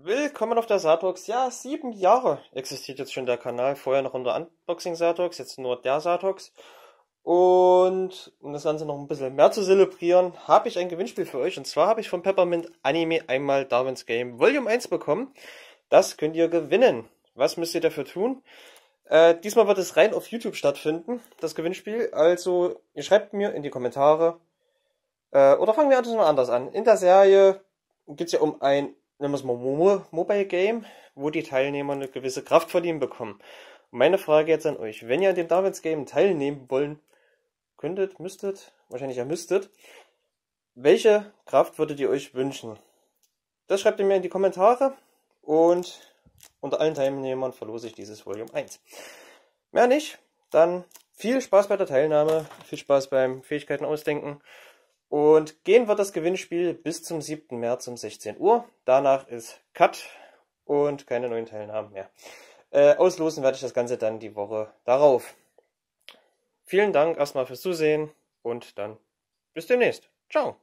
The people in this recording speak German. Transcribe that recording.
Willkommen auf der Saturx. Ja, sieben Jahre existiert jetzt schon der Kanal. Vorher noch unter Unboxing Saturx, jetzt nur der Saturx. Und um das Ganze noch ein bisschen mehr zu zelebrieren, habe ich ein Gewinnspiel für euch. Und zwar habe ich vom Peppermint Anime einmal Darwin's Game Volume 1 bekommen. Das könnt ihr gewinnen. Was müsst ihr dafür tun? Äh, diesmal wird es rein auf YouTube stattfinden, das Gewinnspiel. Also, ihr schreibt mir in die Kommentare. Äh, oder fangen wir einfach mal anders an. In der Serie geht es ja um ein nennen wir es mal Mo Mobile Game, wo die Teilnehmer eine gewisse Kraft von ihm bekommen. Und meine Frage jetzt an euch, wenn ihr an dem Davids Game teilnehmen wollen könntet, müsstet, wahrscheinlich ja müsstet, welche Kraft würdet ihr euch wünschen? Das schreibt ihr mir in die Kommentare und unter allen Teilnehmern verlose ich dieses Volume 1. Mehr nicht, dann viel Spaß bei der Teilnahme, viel Spaß beim Fähigkeiten ausdenken und gehen wird das Gewinnspiel bis zum 7. März um 16 Uhr. Danach ist Cut und keine neuen Teilnahmen mehr. Äh, auslosen werde ich das Ganze dann die Woche darauf. Vielen Dank erstmal fürs Zusehen und dann bis demnächst. Ciao.